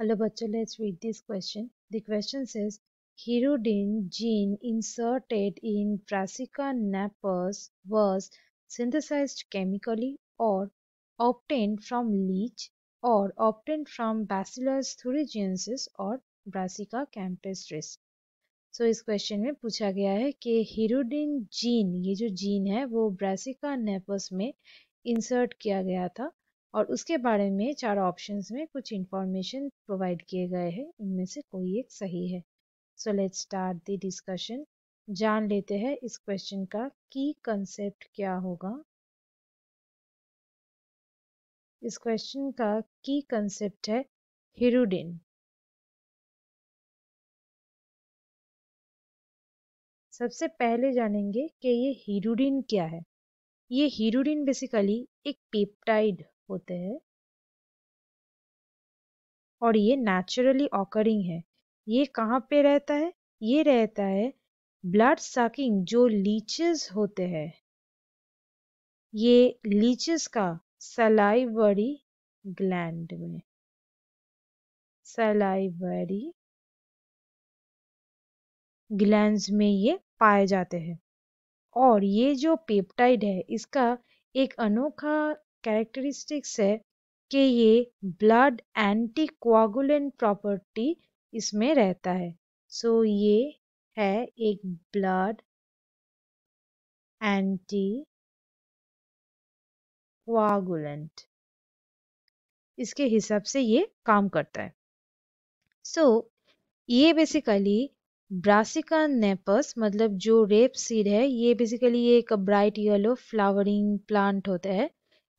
hello बच्चों let's read this question the question says hirudin gene inserted in Brassica napus was synthesised chemically और obtained from Leach और obtained from bacillus थुरिजियंसिस और brassica कैंपेस्ट्रिस सो इस question में पूछा गया है कि हीरोडिन जीन ये जो जीन है वो ब्रासिका नेपर्स में इंसर्ट किया गया था और उसके बारे में चार ऑप्शंस में कुछ इंफॉर्मेशन प्रोवाइड किए गए हैं इनमें से कोई एक सही है so let start the discussion जान लेते हैं इस क्वेश्चन का की कंसेप्ट क्या होगा इस क्वेश्चन का की कंसेप्ट है हिरुडिन सबसे पहले जानेंगे कि ये हिरुडिन क्या है ये हीरोडिन बेसिकली एक पेप्टाइड होते हैं और ये नेचुरली ऑकरिंग है ये कहाँ पे रहता है ये रहता है ब्लड सकिंग जो लीचेस होते हैं ये लीचेस का सलाइवरी ग्लैंड में सलाइवरी ग्लैंड में ये पाए जाते हैं और ये जो पेप्टाइड है इसका एक अनोखा कैरेक्टरिस्टिक्स है कि ये ब्लड एंटी कोआगुलेंट प्रॉपर्टी इसमें रहता है सो so, ये है एक ब्लड एंटी कोआगुलेंट इसके हिसाब से ये काम करता है सो so, ये बेसिकली ब्रासिका नेपस मतलब जो रेप सीड है ये बेसिकली एक ब्राइट येलो फ्लावरिंग प्लांट होता है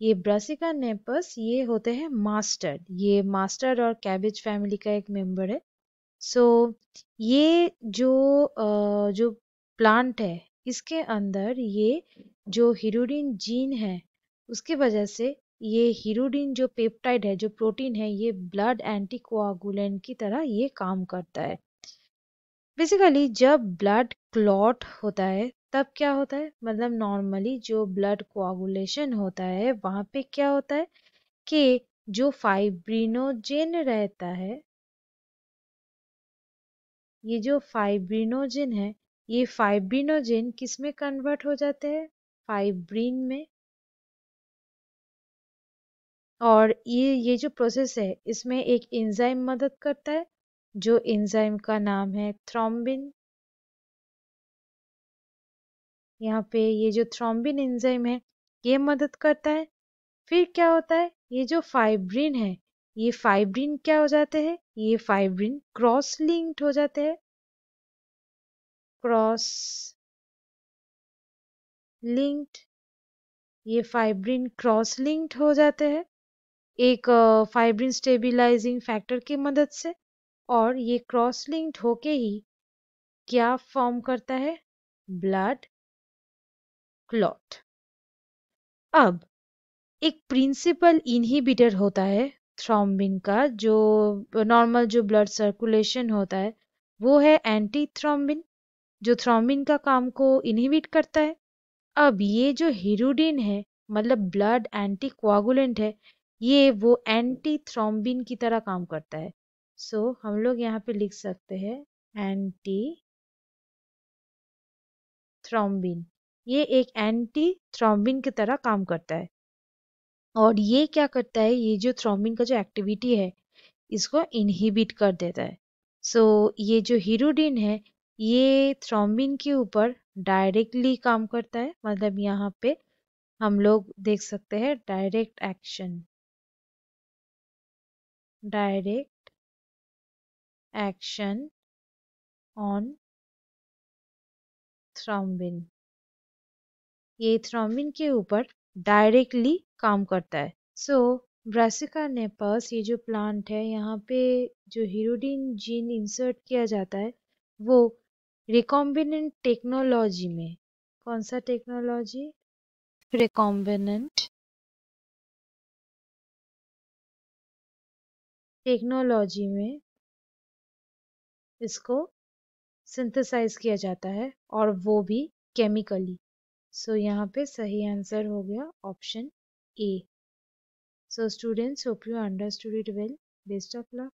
ये ब्रासिका नेपस ये होते हैं मास्टर्ड ये मास्टर्ड और कैबेज फैमिली का एक मेंबर है सो so, ये जो जो प्लांट है इसके अंदर ये जो हीरोडिन जीन है उसके वजह से ये हीरोडिन जो पेप्टाइड है जो प्रोटीन है ये ब्लड एंटी कोआगुलेंट की तरह ये काम करता है बेसिकली जब ब्लड क्लॉट होता है तब क्या होता है मतलब नॉर्मली जो ब्लड कोआगुलेशन होता है वहाँ पे क्या होता है कि जो फाइब्रिनोजेन रहता है ये जो फाइब्रिनोजेन है ये फाइब्रिनोजेन किस में कन्वर्ट हो जाते हैं फाइब्रिन में और ये ये जो प्रोसेस है इसमें एक एंजाइम मदद करता है जो एंजाइम का नाम है थ्रोम्बिन यहाँ पे ये जो थ्रोम्बिन एंजाइम है ये मदद करता है फिर क्या होता है ये जो फाइब्रिन है ये फाइब्रिन क्या हो जाते हैं ये फाइब्रिन क्रॉस लिंक्ड हो जाते हैं क्रॉस लिंक्ड ये फाइब्रिन क्रॉस लिंक्ड हो जाते हैं एक फाइब्रिन स्टेबिलाईजिंग फैक्टर की मदद से और ये क्रॉस लिंक्ड होके ही क्या फॉर्म करता है ब्लड क्लॉट अब एक प्रिंसिपल इनहिबिटर होता है थ्रोम्बिन का जो नॉर्मल जो ब्लड सर्कुलेशन होता है वो है एंटी थ्रोम्बिन जो थ्रोम्बिन का काम को इनहिबिट करता है अब ये जो हिरोडिन है मतलब ब्लड एंटी कोआगुलेंट है ये वो एंटी थ्रोम्बिन की तरह काम करता है सो so, हम लोग यहाँ पे लिख सकते हैं एंटी थ्रोम्बिन ये एक एंटी थ्रोम्बिन की तरह काम करता है और ये क्या करता है ये जो थ्रोम्बिन का जो एक्टिविटी है इसको इनहिबिट कर देता है सो so, ये जो हीरोडिन है ये थ्रोम्बिन के ऊपर डायरेक्टली काम करता है मतलब यहाँ पे हम लोग देख सकते हैं direct action direct action on thrombin ये थ्रोम्बिन के ऊपर डायरेक्टली काम करता है सो so, ब्रासिका नेपस ये जो प्लांट है यहाँ पे जो हीरोडीन जीन इंसर्ट किया जाता है वो रिकॉम्बिनेंट टेक्नोलॉजी में कौन सा टेक्नोलॉजी रिकॉम्बिनेंट टेक्नोलॉजी में इसको सिंथेसाइज किया जाता है और वो भी केमिकली सो so, यहाँ पे सही आंसर हो गया option A so students hope you understood it well best of luck